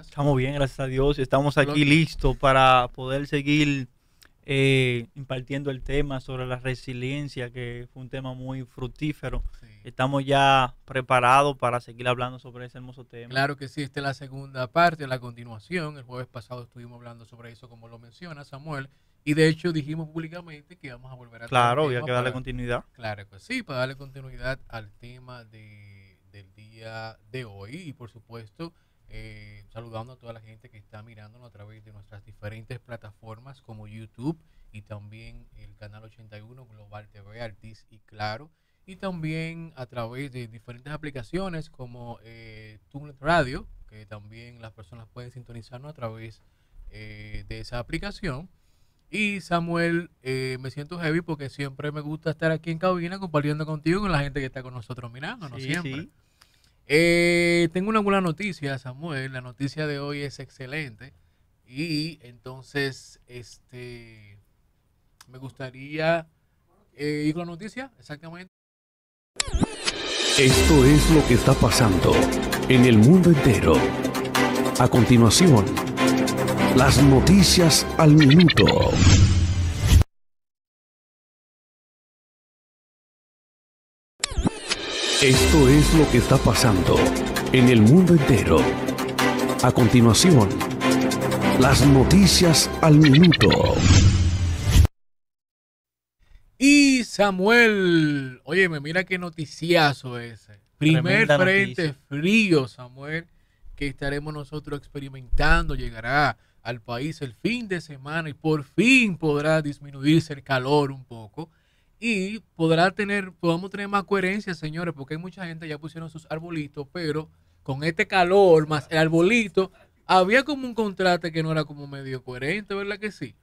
Estamos bien, gracias a Dios. Estamos aquí listos para poder seguir eh, impartiendo el tema sobre la resiliencia, que fue un tema muy fructífero. Estamos ya preparados para seguir hablando sobre ese hermoso tema. Claro que sí, esta es la segunda parte, la continuación. El jueves pasado estuvimos hablando sobre eso, como lo menciona Samuel. Y de hecho dijimos públicamente que vamos a volver a... Claro, había que darle continuidad. Claro que sí, para darle continuidad al tema del día de hoy. Y por supuesto, eh, saludando a toda la gente que está mirándonos a través de nuestras diferentes plataformas como YouTube y también el canal 81 Global TV, Artis y Claro. Y también a través de diferentes aplicaciones como eh, Radio, que también las personas pueden sintonizarnos a través eh, de esa aplicación. Y Samuel, eh, me siento heavy porque siempre me gusta estar aquí en cabina compartiendo contigo con la gente que está con nosotros mirándonos sí, siempre. Eh, tengo una buena noticia, Samuel. La noticia de hoy es excelente. Y entonces, este, me gustaría eh, ir con la noticia, exactamente. Esto es lo que está pasando en el mundo entero. A continuación, las noticias al minuto. Esto es lo que está pasando en el mundo entero. A continuación, las noticias al minuto. Y Samuel, oye, mira qué noticiazo es. Primer frente frío, Samuel, que estaremos nosotros experimentando, llegará al país el fin de semana y por fin podrá disminuirse el calor un poco y podrá tener, podamos tener más coherencia, señores, porque hay mucha gente ya pusieron sus arbolitos, pero con este calor más el arbolito, había como un contraste que no era como medio coherente, ¿verdad que sí?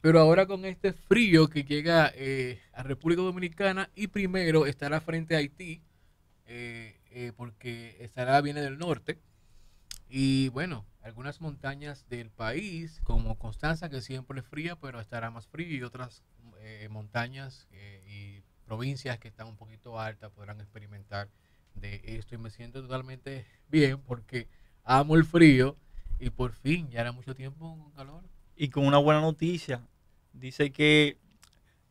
Pero ahora con este frío que llega eh, a República Dominicana y primero estará frente a Haití, eh, eh, porque estará viene del norte. Y bueno, algunas montañas del país, como Constanza, que siempre es fría, pero estará más frío, y otras eh, montañas eh, y provincias que están un poquito altas podrán experimentar de esto. Y me siento totalmente bien porque amo el frío y por fin, ya era mucho tiempo con calor. Y con una buena noticia, dice que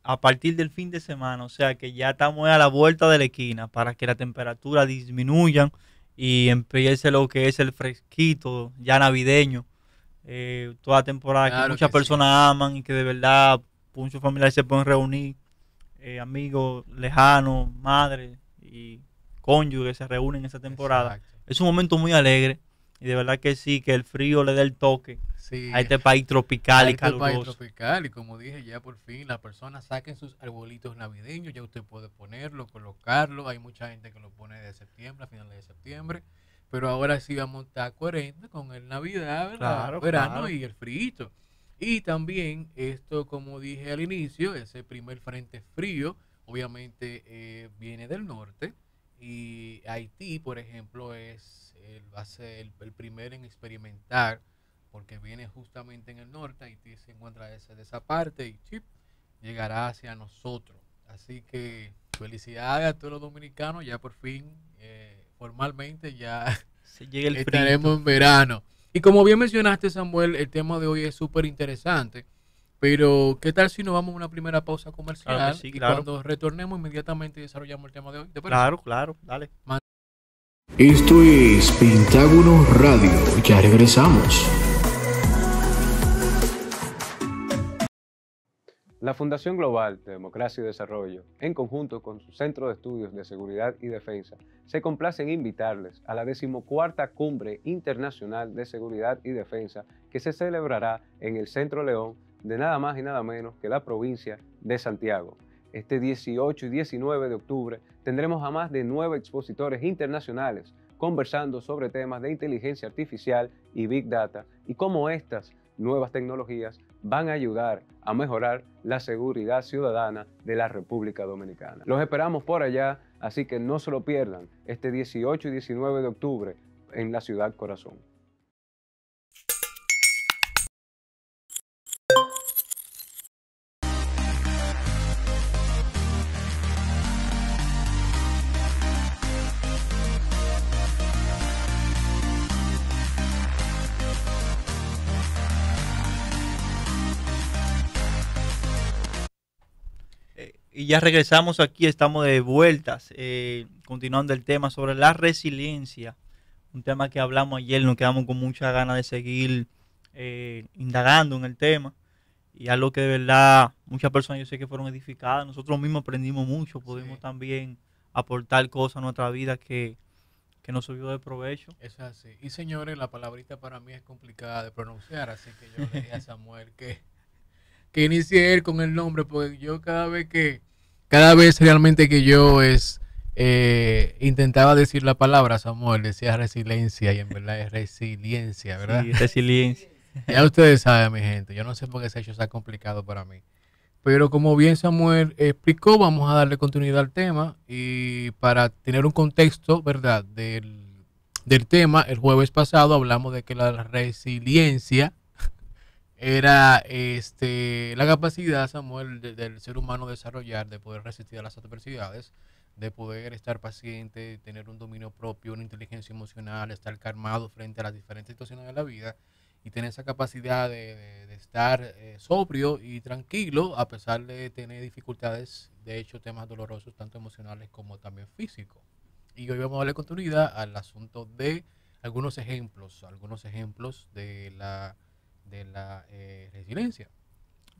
a partir del fin de semana, o sea que ya estamos a la vuelta de la esquina para que la temperatura disminuya y empiece lo que es el fresquito ya navideño. Eh, toda temporada que muchas personas aman y que de verdad muchos familiares se pueden reunir, eh, amigos lejanos, madres y cónyuges se reúnen en esa temporada. Es un momento muy alegre y de verdad que sí, que el frío le dé el toque a este país tropical y este caluroso. tropical y como dije, ya por fin las personas saquen sus arbolitos navideños, ya usted puede ponerlo, colocarlo, hay mucha gente que lo pone de septiembre a finales de septiembre. Pero ahora sí vamos a estar coherentes con el Navidad, verano y el frío. Y también esto, como dije al inicio, ese primer frente frío, obviamente eh, viene del norte. Y Haití, por ejemplo, es el, va a ser el, primer en experimentar, porque viene justamente en el norte. Haití se encuentra de esa parte y chip llegará hacia nosotros. Así que felicidades a todos los dominicanos, ya por fin, eh, formalmente, ya estaremos en verano. Y como bien mencionaste, Samuel, el tema de hoy es súper interesante. Pero, ¿qué tal si nos vamos a una primera pausa comercial? Y cuando retornemos, inmediatamente desarrollamos el tema de hoy. claro, claro, dale. Esto es Pentágono Radio. Ya regresamos. La Fundación Global de Democracia y Desarrollo, en conjunto con su Centro de Estudios de Seguridad y Defensa, se complace en invitarles a la decimocuarta Cumbre Internacional de Seguridad y Defensa que se celebrará en el Centro León de nada más y nada menos que la provincia de Santiago. Este 18 y 19 de octubre tendremos a más de nueve expositores internacionales conversando sobre temas de inteligencia artificial y big data y cómo estas nuevas tecnologías van a ayudar a mejorar la seguridad ciudadana de la República Dominicana. Los esperamos por allá, así que no se lo pierdan este 18 y 19 de octubre en la ciudad Corazón. Y ya regresamos aquí, estamos de vueltas, eh, continuando el tema sobre la resiliencia, un tema que hablamos ayer, nos quedamos con mucha ganas de seguir eh, indagando en el tema, y algo que de verdad muchas personas yo sé que fueron edificadas, nosotros mismos aprendimos mucho, pudimos también aportar cosas a nuestra vida que, que nos sirvió de provecho. Es así. Y señores, la palabrita para mí es complicada de pronunciar, así que yo le dije a Samuel que que inicie él con el nombre, porque yo cada vez que, cada vez realmente que yo es eh, intentaba decir la palabra, Samuel, decía resiliencia y en verdad es resiliencia, ¿verdad? resiliencia. Ya ustedes saben, mi gente, yo no sé por qué se ha hecho tan complicado para mí. Pero como bien Samuel explicó, vamos a darle continuidad al tema y para tener un contexto, ¿verdad? Del, del tema, el jueves pasado hablamos de que la resiliencia era este, la capacidad, Samuel, del ser humano desarrollar, de poder resistir a las adversidades, de poder estar paciente, tener un dominio propio, una inteligencia emocional, estar calmado frente a las diferentes situaciones de la vida y tener esa capacidad de, estar eh, sobrio y tranquilo a pesar de tener dificultades, de hecho temas dolorosos, tanto emocionales como también físicos. Y hoy vamos a darle continuidad al asunto de algunos ejemplos, algunos ejemplos de la de la eh, resiliencia.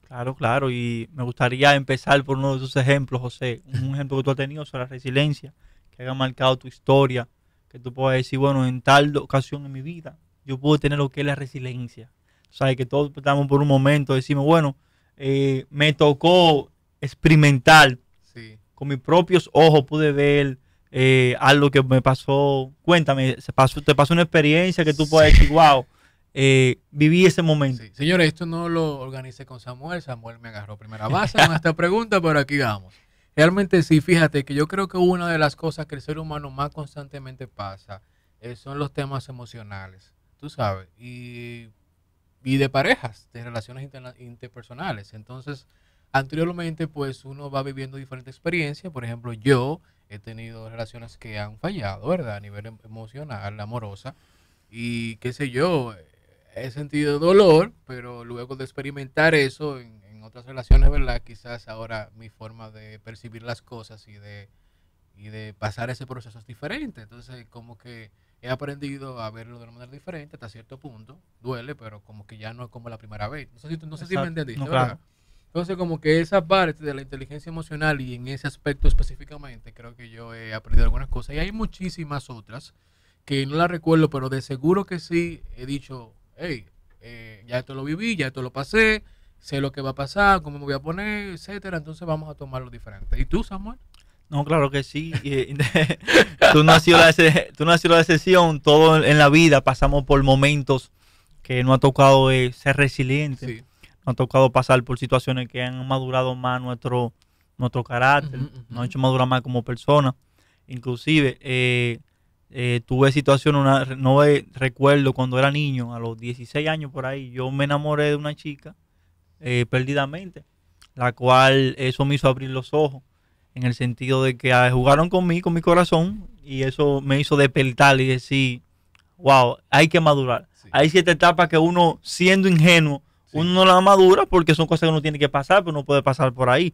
Claro, claro, y me gustaría empezar por uno de tus ejemplos, José. Un ejemplo que tú has tenido sobre la resiliencia, que haya marcado tu historia, que tú puedas decir, bueno, en tal ocasión en mi vida, yo pude tener lo que es la resiliencia. O sea, que todos estamos por un momento, decimos, bueno, eh, me tocó experimentar. Con mis propios ojos pude ver eh, algo que me pasó. Cuéntame, te pasó una experiencia que tú puedes decir, wow, eh, viví ese momento. Señores, esto no lo organicé con Samuel. Samuel me agarró primera base con esta pregunta, pero aquí vamos. Realmente sí, fíjate que yo creo que una de las cosas que el ser humano más constantemente pasa eh, son los temas emocionales, tú sabes, y, de parejas, de relaciones interpersonales. Entonces, anteriormente, pues uno va viviendo diferentes experiencias. Por ejemplo, yo he tenido relaciones que han fallado, ¿verdad? A nivel em-, emocional, amorosa. Y qué sé yo, he sentido dolor, pero luego de experimentar eso en, otras relaciones, ¿verdad? Quizás ahora mi forma de percibir las cosas y de, de pasar ese proceso es diferente. Entonces, como que he aprendido a verlo de una manera diferente hasta cierto punto. Duele, pero como que ya no es como la primera vez. No sé si, me entendiste, Entonces, como que esa parte de la inteligencia emocional y en ese aspecto específicamente, creo que yo he aprendido algunas cosas. Y hay muchísimas otras que no las recuerdo, pero de seguro que sí he dicho, hey, eh, ya esto lo viví, ya esto lo pasé, sé lo que va a pasar, cómo me voy a poner, etcétera. Entonces vamos a tomarlo diferente. ¿Y tú, Samuel? No, claro que sí. Eh, tú, no has sido la, tú excepción. Todo en la vida pasamos por momentos que no ha tocado eh, ser resiliente. No ha tocado pasar por situaciones que han madurado más nuestro, nuestro carácter, nos han hecho madurar más como persona. Inclusive, eh, eh, tuve situación, una, no recuerdo cuando era niño, a los 16 años por ahí, yo me enamoré de una chica eh, perdidamente, la cual eso me hizo abrir los ojos, en el sentido de que ah, jugaron conmigo, con mi corazón, y eso me hizo despertar y decir, wow, hay que madurar. Hay siete etapas que uno, siendo ingenuo, uno no la madura porque son cosas que uno tiene que pasar, pero no puede pasar por ahí.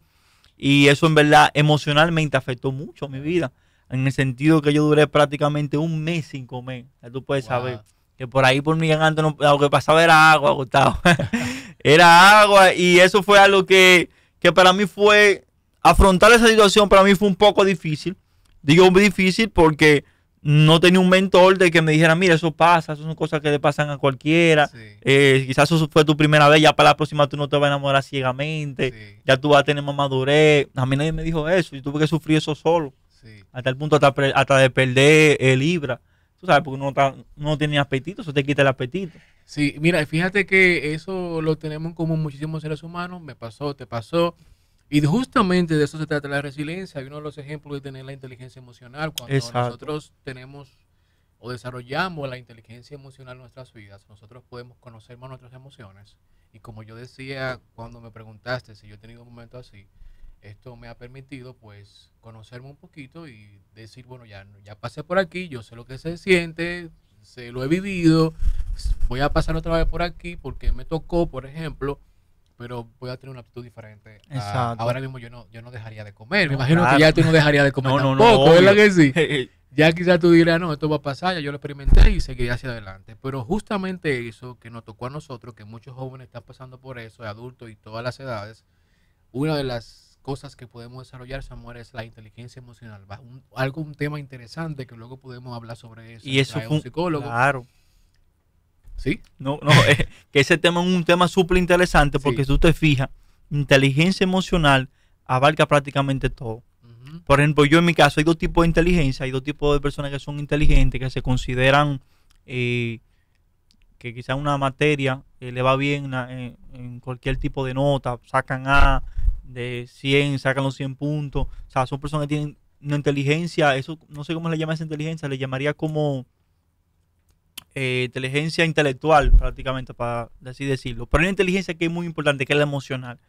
Y eso en verdad emocionalmente afectó mucho mi vida en el sentido que yo duré prácticamente un mes sin comer. Ya tú puedes saber que por ahí por mi antes lo que pasaba era agua, Gustavo. era agua y eso fue algo que, que para mí fue, afrontar esa situación para mí fue un poco difícil. Digo muy difícil porque no tenía un mentor de que me dijera, mira, eso pasa, eso son cosas que le pasan a cualquiera. Eh, quizás eso fue tu primera vez, ya para la próxima tú no te vas a enamorar ciegamente, ya tú vas a tener más madurez. A mí nadie me dijo eso, yo tuve que sufrir eso solo. Hasta el punto hasta, hasta de perder el eh, libra. Tú sabes, porque uno, no tiene apetito, eso te quita el apetito. Sí, mira, fíjate que eso lo tenemos como muchísimos seres humanos. Me pasó, te pasó. Y justamente de eso se trata la resiliencia. Hay uno de los ejemplos de tener la inteligencia emocional. Cuando nosotros tenemos o desarrollamos la inteligencia emocional en nuestras vidas, nosotros podemos conocer más nuestras emociones. Y como yo decía cuando me preguntaste si yo he tenido un momento así, esto me ha permitido pues conocerme un poquito y decir, bueno, ya, ya pasé por aquí, yo sé lo que se siente, se lo he vivido, voy a pasar otra vez por aquí porque me tocó, por ejemplo, pero voy a tener una actitud diferente. ahora mismo yo no, yo no dejaría de comer. Me imagino que ya tú no dejarías de comer no, tampoco, ¿verdad que sí? Eh, eh. Ya quizás tú dirás, no, esto va a pasar, ya yo lo experimenté y seguí hacia adelante. Pero justamente eso que nos tocó a nosotros, que muchos jóvenes están pasando por eso, adultos y todas las edades, una de las cosas que podemos desarrollar, Samuel, es la inteligencia emocional. algo, un tema interesante que luego podemos hablar sobre eso. Y eso es un psicólogo. Claro. ¿Sí? No, no, que ese tema es un tema súper interesante porque si tú te fijas, inteligencia emocional abarca prácticamente todo. Por ejemplo, yo en mi caso hay dos tipos de inteligencia, hay dos tipos de personas que son inteligentes, que se consideran eh, que quizá una materia eh, le va bien en, cualquier tipo de nota, sacan A, de 100, sacan los 100 puntos. O sea, son personas que tienen una inteligencia, eso no sé cómo le llama esa inteligencia, le llamaría como eh, inteligencia intelectual prácticamente, para así decirlo. Pero hay una inteligencia que es muy importante, que es la emocional.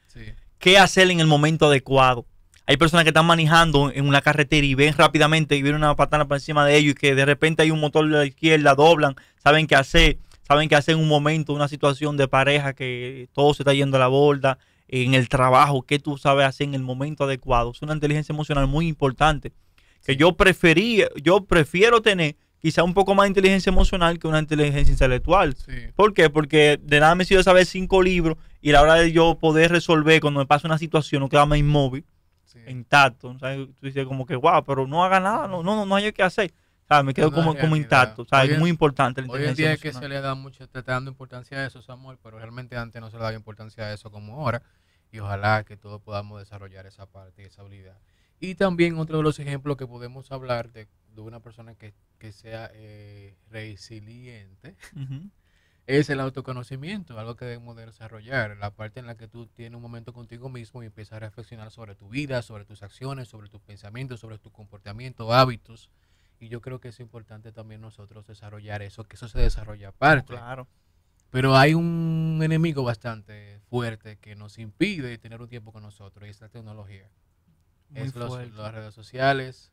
¿Qué hacer en el momento adecuado? Hay personas que están manejando en una carretera y ven rápidamente y viene una patana por encima de ellos y que de repente hay un motor de la izquierda, doblan, saben qué hacer, saben qué hacer en un momento, una situación de pareja que todo se está yendo a la borda, en el trabajo, que tú sabes hacer en el momento adecuado. Es una inteligencia emocional muy importante que yo prefería, yo prefiero tener quizá un poco más de inteligencia emocional que una inteligencia intelectual. ¿Por qué? Porque de nada me sirve saber cinco libros y la hora de yo poder resolver cuando me pasa una situación, no más inmóvil, sí. intacto. ¿sabes? Tú dices como que, wow, pero no haga nada, no, no, no hay que hacer sea, me quedo como, como intacto. O sea, es muy importante la Hoy en día que se le da mucho, está dando importancia a eso, Samuel, pero realmente antes no se le daba importancia a eso como ahora. Y ojalá que todos podamos desarrollar esa parte, esa habilidad. Y también otro de los ejemplos que podemos hablar de, una persona que, sea eh, resiliente es el autoconocimiento, algo que debemos desarrollar, la parte en la que tú tienes un momento contigo mismo y empiezas a reflexionar sobre tu vida, sobre tus acciones, sobre tus pensamientos, sobre tus comportamiento, hábitos, y yo creo que es importante también nosotros desarrollar eso, que eso se desarrolla aparte. Claro. Pero hay un enemigo bastante fuerte que nos impide tener un tiempo con nosotros y es la tecnología. es los, las redes sociales,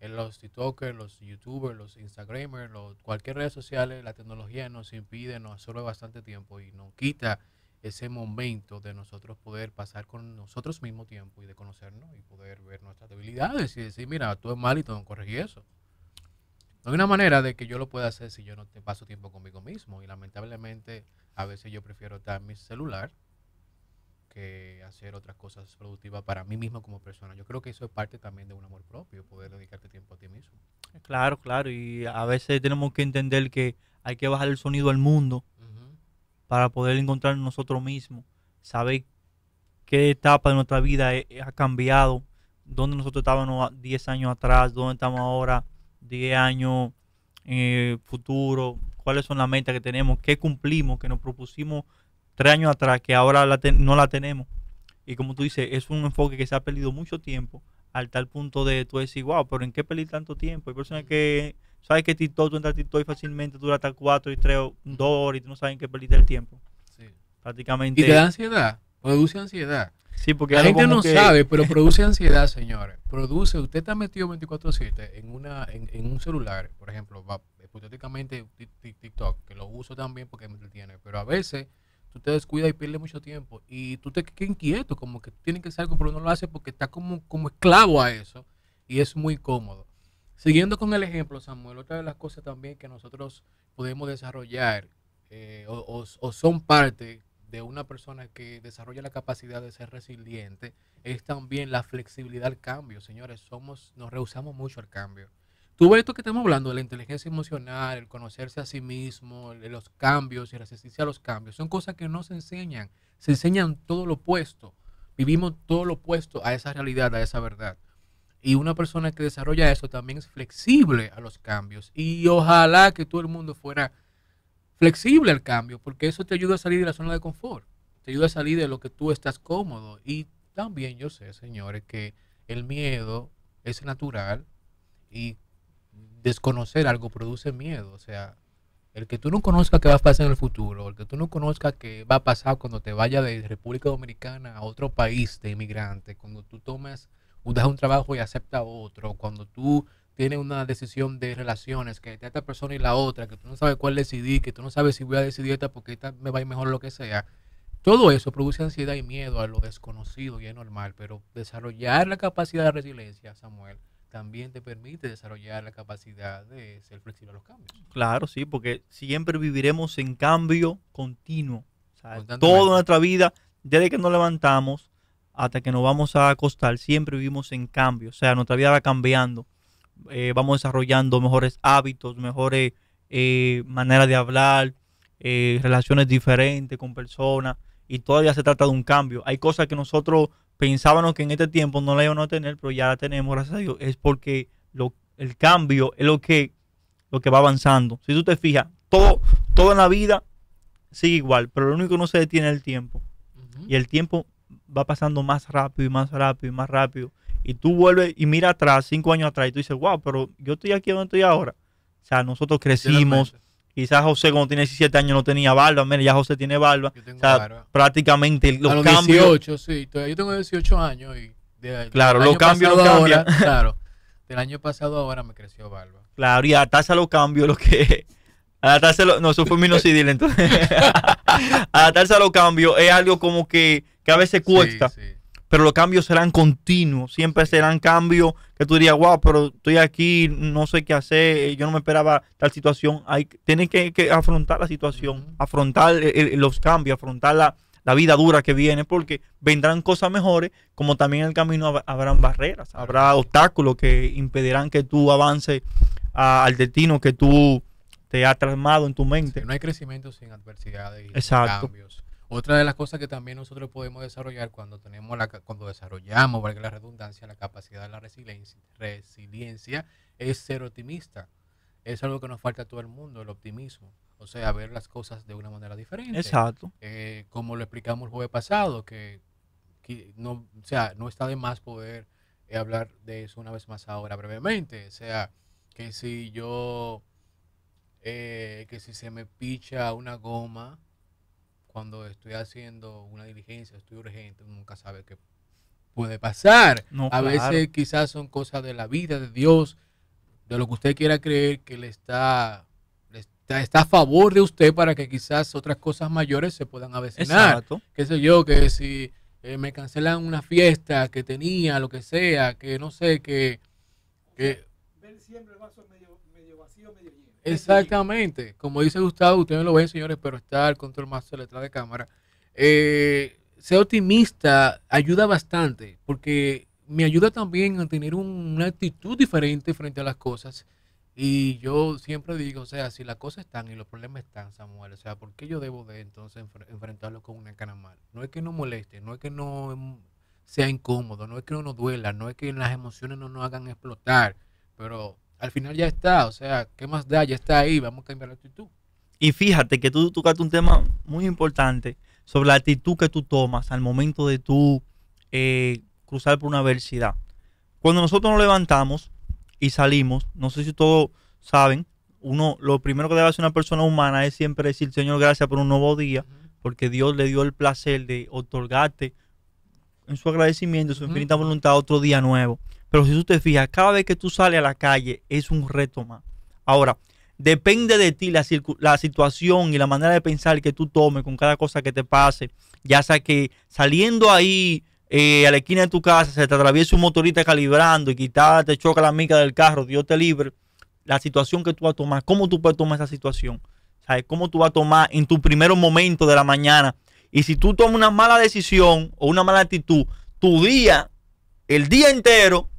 en los TikTokers, los YouTubers, los Instagramers, los, cualquier red social, la tecnología nos impide, nos absorbe bastante tiempo y nos quita ese momento de nosotros poder pasar con nosotros mismo tiempo y de conocernos y poder ver nuestras debilidades y decir, mira, tú es mal y te corregir eso. No hay una manera de que yo lo pueda hacer si yo no te paso tiempo conmigo mismo. Y lamentablemente, a veces yo prefiero estar en mi celular que hacer otras cosas productivas para mí mismo como persona. Yo creo que eso es parte también de un amor propio, poder dedicarte tiempo a ti mismo. Eh, claro, claro. Y a veces tenemos que entender que hay que bajar el sonido al mundo para poder encontrar nosotros mismos, saber qué etapa de nuestra vida eh, ha cambiado, dónde nosotros estábamos 10 años atrás, dónde estamos ahora 10 años futuro cuáles son las metas que tenemos, qué cumplimos, que nos propusimos tres años atrás, que ahora no la tenemos. Y como tú dices, es un enfoque que se ha perdido mucho tiempo, al tal punto de tú decir, wow, pero ¿en qué perdí tanto tiempo? Hay personas que, ¿sabes que TikTok, tú entras a TikTok y fácilmente dura hasta cuatro y tres, dos horas y tú no sabes en qué perdiste el tiempo? Sí. Prácticamente. Y te da ansiedad, produce ansiedad. Sí, porque la gente no sabe, pero produce ansiedad, señores. Produce, usted está metido 24/7 en una en, un celular, por ejemplo, va, hipotéticamente TikTok, que lo uso también porque me entretiene, pero a veces tú te descuidas y pierdes mucho tiempo y tú te quedas inquieto, como que tiene que hacer algo, pero no lo hace porque está como, como esclavo a eso y es muy cómodo. Siguiendo con el ejemplo, Samuel, otra de las cosas también que nosotros podemos desarrollar eh, o son parte de una persona que desarrolla la capacidad de ser resiliente es también la flexibilidad al cambio, señores. Somos, nos rehusamos mucho al cambio. Tú esto que estamos hablando, de la inteligencia emocional, el conocerse a sí mismo, los cambios y resistencia a los cambios, son cosas que no se enseñan. Se enseñan todo lo opuesto. Vivimos todo lo opuesto a esa realidad, a esa verdad. Y una persona que desarrolla eso también es flexible a los cambios. Y ojalá que todo el mundo fuera flexible al cambio, porque eso te ayuda a salir de la zona de confort, te ayuda a salir de lo que tú estás cómodo. Y también yo sé, señores, que el miedo es natural y desconocer algo produce miedo. O sea, el que tú no conozcas qué va a pasar en el futuro, el que tú no conozcas qué va a pasar cuando te vayas de República Dominicana a otro país de inmigrante, cuando tú tomas, das un trabajo y aceptas otro, cuando tú tiene una decisión de relaciones, que esta persona y la otra, que tú no sabes cuál decidir, que tú no sabes si voy a decidir esta porque esta me va a ir mejor lo que sea. Todo eso produce ansiedad y miedo a lo desconocido y es normal, pero desarrollar la capacidad de resiliencia, Samuel, también te permite desarrollar la capacidad de ser flexible a los cambios. Claro, sí, porque siempre viviremos en cambio continuo. toda nuestra vida, desde que nos levantamos hasta que nos vamos a acostar, siempre vivimos en cambio. O sea, nuestra vida va cambiando eh, vamos desarrollando mejores hábitos, mejores eh, maneras de hablar, eh, relaciones diferentes con personas y todavía se trata de un cambio. Hay cosas que nosotros pensábamos que en este tiempo no la íbamos a tener, pero ya la tenemos, gracias a Dios. Es porque lo, el cambio es lo que, lo que va avanzando. Si tú te fijas, todo, todo en la vida sigue igual, pero lo único que no se detiene es el tiempo. Y el tiempo va pasando más rápido y más rápido y más rápido y tú vuelves y mira atrás, cinco años atrás, y tú dices, wow, pero yo estoy aquí donde estoy ahora. O sea, nosotros crecimos. Quizás José cuando tiene 17 años no tenía barba. Mira, ya José tiene barba. Yo tengo o sea, prácticamente los, a los cambios. 18, sí. Yo tengo 18 años y de, claro, los cambios lo cambian. claro. Del año pasado ahora me creció barba. Claro, y atarse a los cambios lo que adaptarse no, eso fue minocidil entonces. adaptarse a los cambios es algo como que, que a veces cuesta. sí pero los cambios serán continuos, siempre serán cambios que tú dirías, wow, pero estoy aquí, no sé qué hacer, eh, yo no me esperaba tal situación. Hay, tienes que, afrontar la situación, afrontar eh, eh, los cambios, afrontar la, vida dura que viene, porque vendrán cosas mejores, como también en el camino habrán barreras, habrá obstáculos que impedirán que tú avances al destino que tú te has tramado en tu mente. no hay crecimiento sin adversidades y Exacto. cambios. Otra de las cosas que también nosotros podemos desarrollar cuando tenemos la, cuando desarrollamos, valga la redundancia, la capacidad de la resiliencia, resiliencia es ser optimista. Es algo que nos falta a todo el mundo, el optimismo. O sea, ver las cosas de una manera diferente. Exacto. Eh, como lo explicamos el jueves pasado, que, no, sea, no está de más poder eh, hablar de eso una vez más ahora brevemente. O sea, que si yo, eh, que si se me picha una goma, cuando estoy haciendo una diligencia, estoy urgente, nunca sabe qué puede pasar. a veces quizás son cosas de la vida, de Dios, de lo que usted quiera creer que le está, está, a favor de usted para que quizás otras cosas mayores se puedan avecinar. Qué sé yo, que si eh, me cancelan una fiesta que tenía, lo que sea, que no sé, que... Ver siempre el vaso medio, medio vacío, medio Exactamente. Como dice Gustavo, ustedes lo ven, señores, pero está el control más detrás de cámara. Eh, ser optimista ayuda bastante porque me ayuda también a tener una actitud diferente frente a las cosas. Y yo siempre digo, o sea, si las cosas están y los problemas están, Samuel, o sea, ¿por qué yo debo de entonces enfrentarlo con una cara mal? No es que no moleste, no es que no mm, sea incómodo, no es que no nos duela, no es que las emociones no nos hagan explotar, pero al final ya está, o sea, ¿qué más da? Ya está ahí, vamos a cambiar la actitud. Y fíjate que tú tocaste un tema muy importante sobre la actitud que tú tomas al momento de tú eh, cruzar por una adversidad. Cuando nosotros nos levantamos y salimos, no sé si todos saben, uno lo primero que debe hacer una persona humana es siempre decir, Señor, gracias por un nuevo día, porque Dios le dio el placer de otorgarte en su agradecimiento, y su infinita voluntad, otro día nuevo. Pero si tú te fijas, cada vez que tú sales a la calle es un reto más. Ahora, depende de ti la, la, situación y la manera de pensar que tú tomes con cada cosa que te pase. Ya sea que saliendo ahí eh, a la esquina de tu casa se te atraviesa un motorista calibrando y quitada te choca la mica del carro, Dios te libre. La situación que tú vas a tomar, cómo tú puedes tomar esa situación. ¿Sabes? ¿Cómo tú vas a tomar en tu primer momento de la mañana? Y si tú tomas una mala decisión o una mala actitud, tu día, el día entero,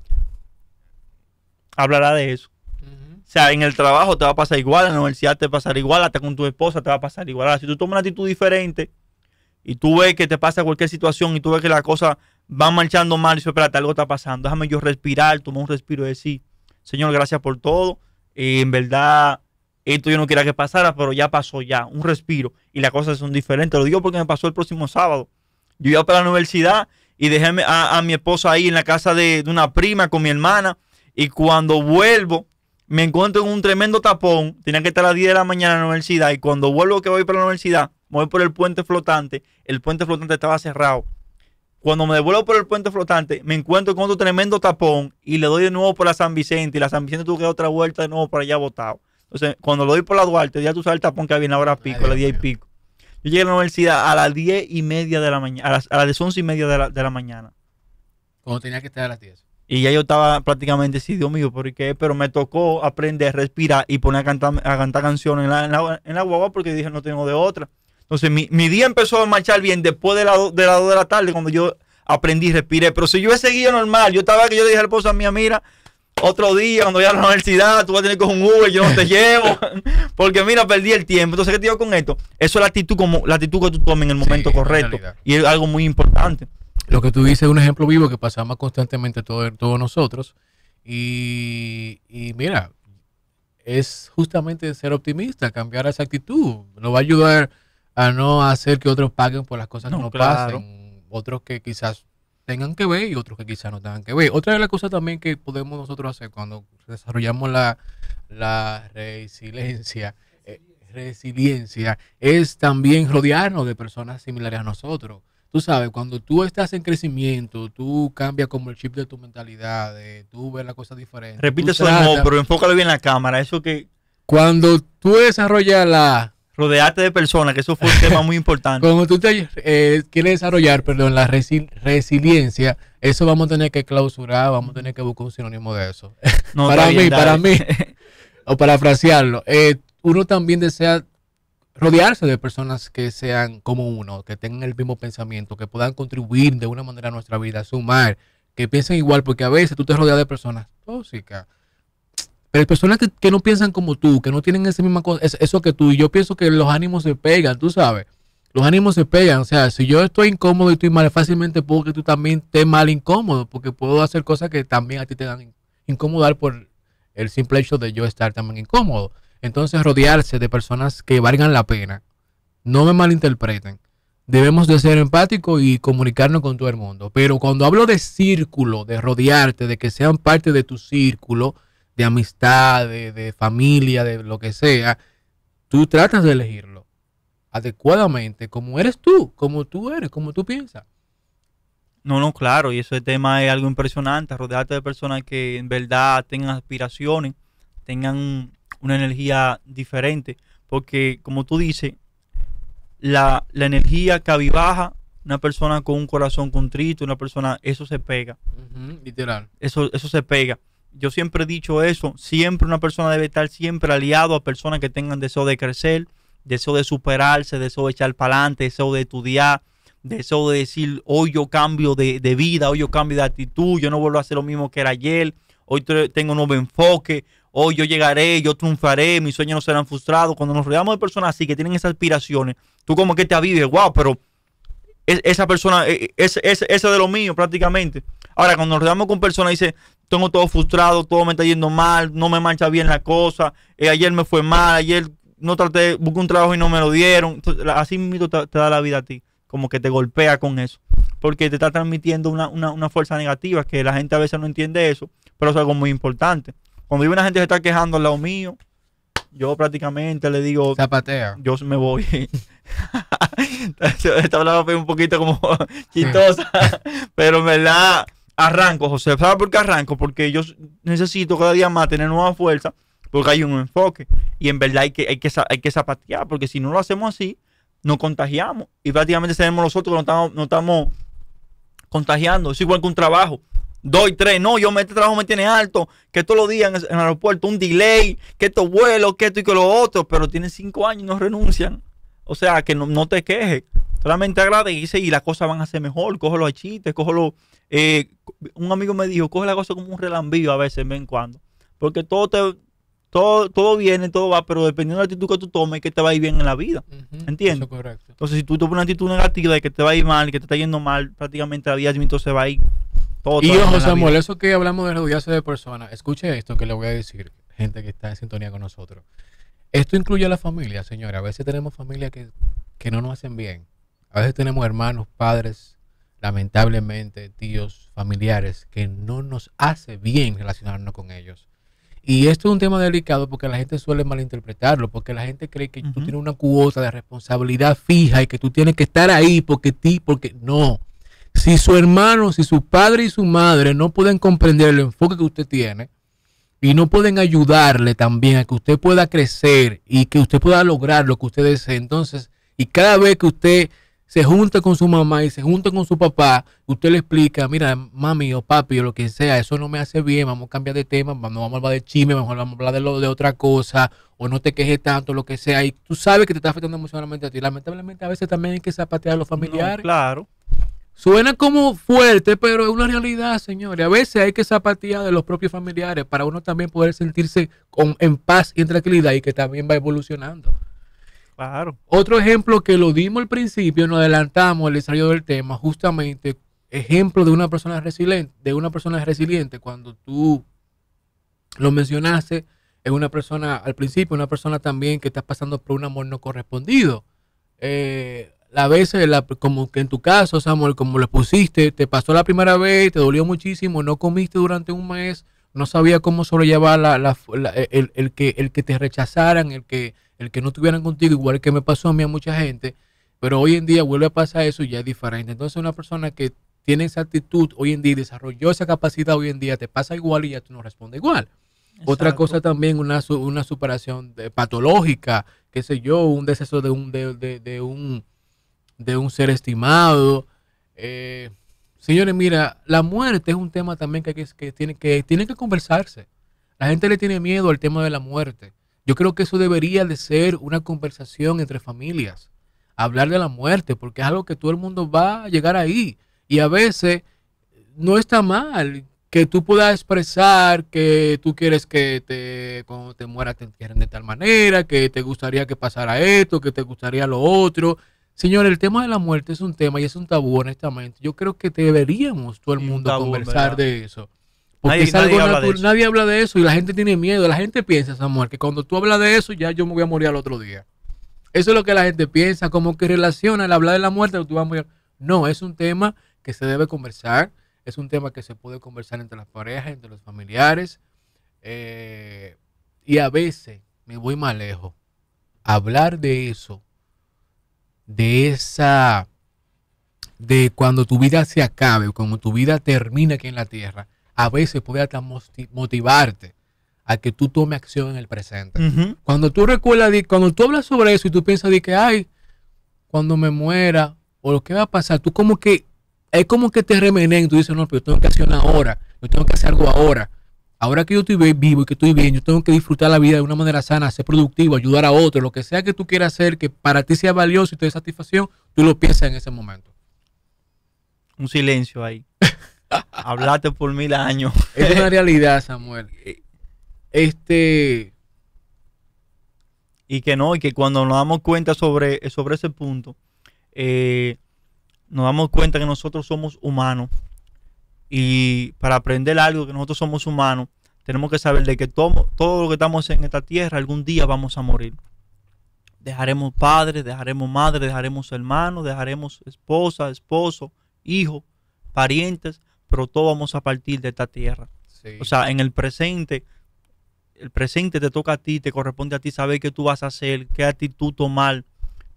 hablará de eso. O sea, en el trabajo te va a pasar igual, en la universidad te va a pasar igual, hasta con tu esposa te va a pasar igual. si tú tomas una actitud diferente y tú ves que te pasa cualquier situación y tú ves que la cosa va marchando mal, y dices, espérate, algo está pasando, déjame yo respirar, tomar un respiro y decir, Señor, gracias por todo. Eh, en verdad, esto yo no quería que pasara, pero ya pasó ya, un respiro. Y las cosas son diferentes. Lo digo porque me pasó el próximo sábado. Yo iba para la universidad y dejé a, mi esposa ahí en la casa de, una prima con mi hermana. Y cuando vuelvo, me encuentro en un tremendo tapón. Tenía que estar a las 10 de la mañana en la universidad. Y cuando vuelvo que voy para la universidad, me voy por el puente flotante. El puente flotante estaba cerrado. Cuando me devuelvo por el puente flotante, me encuentro con otro tremendo tapón y le doy de nuevo por la San Vicente. Y la San Vicente tuvo que dar otra vuelta de nuevo para allá botado. Entonces, cuando lo doy por la Duarte, ya tú sabes el tapón que había en la hora pico, a las 10 y pico. Yo llegué a la universidad a las 10 y media de la mañana, a las, 11 y media de la, de la mañana. Cuando tenía que estar a las 10. Y ya yo estaba prácticamente, sí, Dios mío, ¿por Pero me tocó aprender a respirar y poner a cantar, a cantar canciones en la, en, guagua porque dije, no tengo de otra. Entonces, mi, mi día empezó a marchar bien después de las la de la tarde, cuando yo aprendí, respiré. Pero si yo he seguido normal, yo estaba que yo le dije a la esposa mía, mira, otro día cuando vaya a la universidad, tú vas a tener que un Uber, yo no te llevo, porque mira, perdí el tiempo. Entonces, ¿qué te digo con esto? Eso es la actitud, como, la actitud que tú tomes en el momento correcto. Y es algo muy importante. Lo que tú dices es un ejemplo vivo que pasamos constantemente todos nosotros. Y, mira, es justamente ser optimista, cambiar esa actitud. Nos va a ayudar a no hacer que otros paguen por las cosas que no pasan, Otros que quizás tengan que ver y otros que quizás no tengan que ver. Otra de las cosas también que podemos nosotros hacer cuando desarrollamos la, resiliencia, eh, resiliencia es también rodearnos de personas similares a nosotros tú sabes, cuando tú estás en crecimiento, tú cambias como el chip de tu mentalidad, tú ves la cosa diferente. Repite eso nuevo, pero enfócalo bien en la cámara, eso que... Cuando tú desarrollas la... Rodearte de personas, que eso fue un tema muy importante. Cuando tú eh, quieres desarrollar, perdón, la resiliencia, eso vamos a tener que clausurar, vamos a tener que buscar un sinónimo de eso. para, mí, para mí, o parafrasearlo, eh, uno también desea rodearse de personas que sean como uno, que tengan el mismo pensamiento, que puedan contribuir de una manera a nuestra vida, sumar, que piensen igual, porque a veces tú te rodeas de personas tóxicas. Pero personas que, no piensan como tú, que no tienen esa misma cosa, eso que tú, y yo pienso que los ánimos se pegan, tú sabes. Los ánimos se pegan, o sea, si yo estoy incómodo y estoy mal, fácilmente puedo que tú también estés mal incómodo, porque puedo hacer cosas que también a ti te dan incomodar por el simple hecho de yo estar también incómodo. Entonces, rodearse de personas que valgan la pena. No me malinterpreten. Debemos de ser empáticos y comunicarnos con todo el mundo. Pero cuando hablo de círculo, de rodearte, de que sean parte de tu círculo, de amistad, de, familia, de lo que sea, tú tratas de elegirlo adecuadamente, como eres tú, como tú eres, como tú piensas. No, no, claro, y ese tema es algo impresionante, rodearte de personas que en verdad tengan aspiraciones, tengan una energía diferente. Porque, como tú dices, la, la energía cabibaja, una persona con un corazón contrito, una persona, eso se pega. literal. Eso, eso se pega. Yo siempre he dicho eso, siempre una persona debe estar siempre aliado a personas que tengan deseo de crecer, deseo de superarse, deseo de echar para adelante, deseo de estudiar, deseo de decir, hoy yo cambio de, de vida, hoy yo cambio de actitud, yo no vuelvo a hacer lo mismo que era ayer, hoy tengo un nuevo enfoque, hoy yo llegaré, yo triunfaré, mis sueños no serán frustrados. Cuando nos rodeamos de personas así que tienen esas aspiraciones, tú como que te avives, wow, pero esa persona, eh, es, es, de lo mío prácticamente. Ahora, cuando nos rodeamos con personas, dice, tengo todo frustrado, todo me está yendo mal, no me mancha bien la cosa, eh, ayer me fue mal, ayer no traté, busqué un trabajo y no me lo dieron. así mismo te, da la vida a ti, como que te golpea con eso, porque te está transmitiendo una, una, una fuerza negativa que la gente a veces no entiende eso, pero es algo muy importante. Cuando vive una gente que se está quejando al lado mío, yo prácticamente le digo. Zapatea. Yo me voy. Esta palabra fue un poquito como chistosa, pero en verdad arranco, José. ¿Sabes por qué arranco? Porque yo necesito cada día más tener nueva fuerza, porque hay un enfoque. Y en verdad hay que, hay que, zapatear, porque si no lo hacemos así, nos contagiamos. Y prácticamente sabemos nosotros que estamos, nos estamos contagiando. Es igual que un trabajo. Doy tres, no, yo me, este trabajo me tiene alto, que todos los días en el, aeropuerto un delay, que estos vuelos, que esto y que lo otro, pero tienen cinco años y no renuncian. O sea, que no, te quejes, solamente agradece y las cosas van a ser mejor, cógelo a chistes, cógelo... Eh, un amigo me dijo, coge la cosa como un relambío a veces, de vez en cuando, porque todo te... Todo, todo viene, todo va, pero dependiendo de la actitud que tú tomes, que te va a ir bien en la vida. ¿Entiendes? correcto. Entonces, si tú tomas una actitud negativa de que te va a ir mal, que te está yendo mal, prácticamente la vida se va a ir y ojo, eso que hablamos de rodearse de personas, escuche esto que le voy a decir, gente que está en sintonía con nosotros. Esto incluye a la familia, señora. A veces tenemos familias que, que no nos hacen bien. A veces tenemos hermanos, padres, lamentablemente, tíos, familiares, que no nos hace bien relacionarnos con ellos. Y esto es un tema delicado porque la gente suele malinterpretarlo, porque la gente cree que tú tienes una cuota de responsabilidad fija y que tú tienes que estar ahí porque ti, porque no si su hermano, si su padre y su madre no pueden comprender el enfoque que usted tiene y no pueden ayudarle también a que usted pueda crecer y que usted pueda lograr lo que usted desea, entonces, y cada vez que usted se junta con su mamá y se junta con su papá, usted le explica, mira, mami o papi o lo que sea, eso no me hace bien, vamos a cambiar de tema, no vamos a hablar de chisme, mejor vamos a hablar de, lo, de otra cosa, o no te quejes tanto, lo que sea, y tú sabes que te está afectando emocionalmente a ti. Lamentablemente a veces también hay que zapatear a los familiares. claro. Suena como fuerte, pero es una realidad, señores. A veces hay que zapatillar de los propios familiares para uno también poder sentirse en paz y en tranquilidad y que también va evolucionando. Claro. Otro ejemplo que lo dimos al principio, nos adelantamos al desarrollo del tema, justamente ejemplo de una persona resiliente, de una persona resiliente, cuando tú lo mencionaste, es una persona al principio, una persona también que está pasando por un amor no correspondido. Eh, la veces, la, como que en tu caso, Samuel, como le pusiste, te pasó la primera vez, te dolió muchísimo, no comiste durante un mes, no sabía cómo sobrellevar la, el, el, que, el que te rechazaran, el que, el que no estuvieran contigo, igual que me pasó a mí a mucha gente, pero hoy en día vuelve a pasar eso y ya es diferente. Entonces una persona que tiene esa actitud hoy en día y desarrolló esa capacidad hoy en día, te pasa igual y ya tú no respondes igual. Otra cosa también, una, una superación patológica, qué sé yo, un deceso de un, de, de un de un ser estimado. Eh, señores, mira, la muerte es un tema también que, tiene, que que conversarse. La gente le tiene miedo al tema de la muerte. Yo creo que eso debería de ser una conversación entre familias. Hablar de la muerte, porque es algo que todo el mundo va a llegar ahí. Y a veces no está mal que tú puedas expresar que tú quieres que te, cuando te mueras te entierren de tal manera, que te gustaría que pasara esto, que te gustaría lo otro, Señor, el tema de la muerte es un tema y es un tabú, honestamente. Yo creo que deberíamos todo el mundo conversar de eso. Porque nadie, algo habla, de eso. nadie habla de eso y la gente tiene miedo. La gente piensa, Samuel, que cuando tú hablas de eso ya yo me voy a morir al otro día. Eso es lo que la gente piensa, como que relaciona el hablar de la muerte tú vas a morir. No, es un tema que se debe conversar, es un tema que se puede conversar entre las parejas, entre los familiares. Eh, y a veces me voy más lejos. Hablar de eso de esa, de cuando tu vida se acabe, cuando tu vida termina aquí en la tierra, a veces puede hasta motivarte a que tú tome acción en el presente. Cuando tú recuerdas, cuando tú hablas sobre eso y tú piensas de que, ay, cuando me muera, o lo que va a pasar, tú como que, es como que te remenen, tú dices, no, pero tengo que ahora, yo tengo que hacer algo ahora, Ahora que yo estoy vivo y que estoy bien, yo tengo que disfrutar la vida de una manera sana, ser productivo, ayudar a otros, lo que sea que tú quieras hacer, que para ti sea valioso y te dé satisfacción, tú lo piensas en ese momento. Un silencio ahí. Hablaste por mil años. es una realidad, Samuel. E, este. Y que no, y que cuando nos damos cuenta sobre, sobre ese punto, eh, nos damos cuenta que nosotros somos humanos y para aprender algo, que nosotros somos humanos, tenemos que saber de que todo, todo lo que estamos en esta tierra, algún día vamos a morir. Dejaremos padres, dejaremos madre, dejaremos hermanos, dejaremos esposa, esposo, hijo, parientes, pero todos vamos a partir de esta tierra. O sea, en el presente, el presente te toca a ti, te corresponde a ti saber qué tú vas a hacer, qué actitud tomar.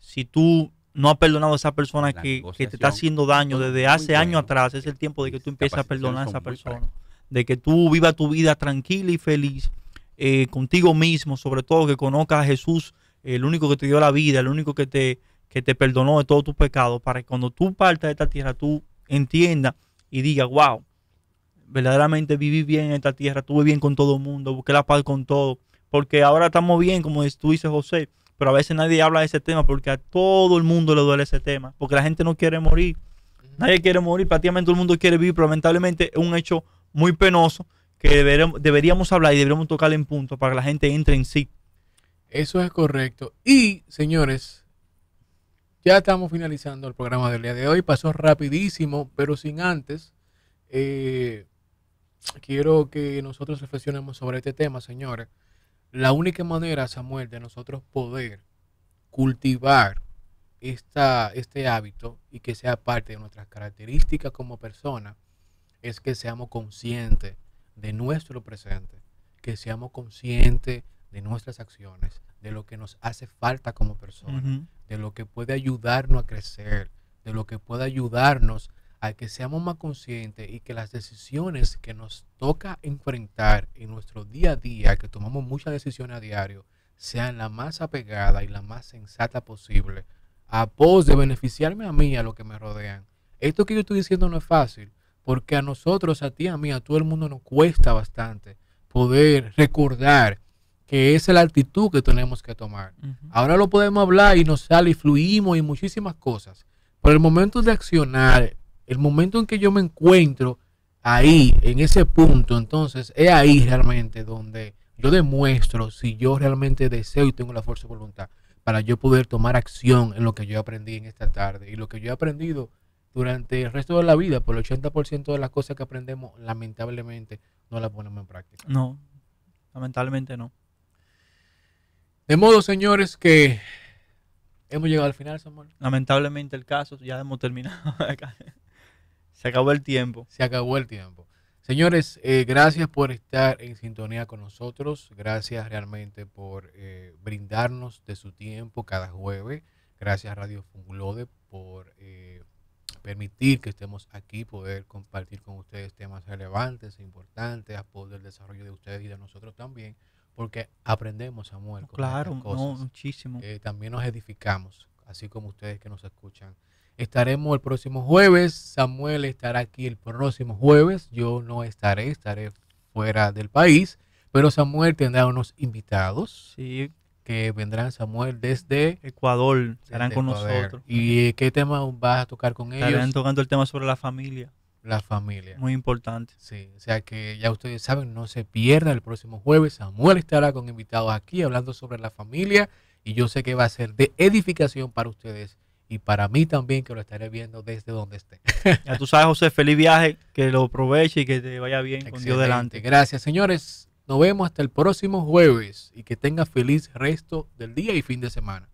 Si tú no ha perdonado a esa persona que, te está haciendo daño desde hace años atrás, es el tiempo de que tú empieces a perdonar a esa persona, de que tú vivas tu vida tranquila y feliz eh, contigo mismo, sobre todo que conozcas a Jesús, el único que te dio la vida, el único que te, que te perdonó de todos tus pecados, para que cuando tú partas de esta tierra tú entiendas y digas, wow, verdaderamente viví bien en esta tierra, tuve bien con todo el mundo, busqué la paz con todo, porque ahora estamos bien, como tú dices José, pero a veces nadie habla de ese tema porque a todo el mundo le duele ese tema. Porque la gente no quiere morir. Nadie quiere morir. Prácticamente todo el mundo quiere vivir. Pero lamentablemente es un hecho muy penoso que deberíamos, hablar y deberíamos tocar en punto para que la gente entre en sí. Eso es correcto. Y, señores, ya estamos finalizando el programa del día de hoy. Pasó rapidísimo, pero sin antes. Eh, quiero que nosotros reflexionemos sobre este tema, señores. La única manera, Samuel, de nosotros poder cultivar este hábito y que sea parte de nuestras características como persona es que seamos conscientes de nuestro presente, que seamos conscientes de nuestras acciones, de lo que nos hace falta como persona, de lo que puede ayudarnos a crecer, de lo que puede ayudarnos a a que seamos más conscientes y que las decisiones que nos toca enfrentar en nuestro día a día, que tomamos muchas decisiones a diario, sean la más apegada y la más sensata posible, a pos de beneficiarme a mí y a lo que me rodean. Esto que yo estoy diciendo no es fácil, porque a nosotros, a ti, a mí, a todo el mundo nos cuesta bastante poder recordar que esa es la actitud que tenemos que tomar. Ahora lo podemos hablar y nos sale y fluimos y muchísimas cosas. Pero el momento de accionar el momento en que yo me encuentro ahí, en ese punto, entonces es ahí realmente donde yo demuestro si yo realmente deseo y tengo la fuerza de voluntad para yo poder tomar acción en lo que yo aprendí en esta tarde y lo que yo he aprendido durante el resto de la vida, por el 80% de las cosas que aprendemos, lamentablemente, no las ponemos en práctica. No, lamentablemente no. De modo, señores, que hemos llegado al final, Samuel. Lamentablemente el caso, ya hemos terminado Se acabó el tiempo. Se acabó el tiempo. Señores, eh, gracias por estar en sintonía con nosotros. Gracias realmente por eh, brindarnos de su tiempo cada jueves. Gracias Radio Funglode por eh, permitir que estemos aquí, poder compartir con ustedes temas relevantes, e importantes, a poder del desarrollo de ustedes y de nosotros también, porque aprendemos, a Con claro, cosas. muchísimo. también nos edificamos, así como ustedes que nos escuchan Estaremos el próximo jueves. Samuel estará aquí el próximo jueves. Yo no estaré, estaré fuera del país. Pero Samuel tendrá unos invitados. Sí. Que vendrán Samuel desde Ecuador. Estarán con nosotros. ¿Y qué tema vas a tocar con ellos? Estarán tocando el tema sobre la familia. La familia. Muy importante. Sí, o sea que ya ustedes saben, no se pierdan el próximo jueves. Samuel estará con invitados aquí hablando sobre la familia y yo sé que va a ser de edificación para ustedes y para mí también que lo estaré viendo desde donde esté. ya tú sabes, José, feliz viaje, que lo aproveche y que te vaya bien con Dios delante. Gracias, señores. Nos vemos hasta el próximo jueves y que tenga feliz resto del día y fin de semana.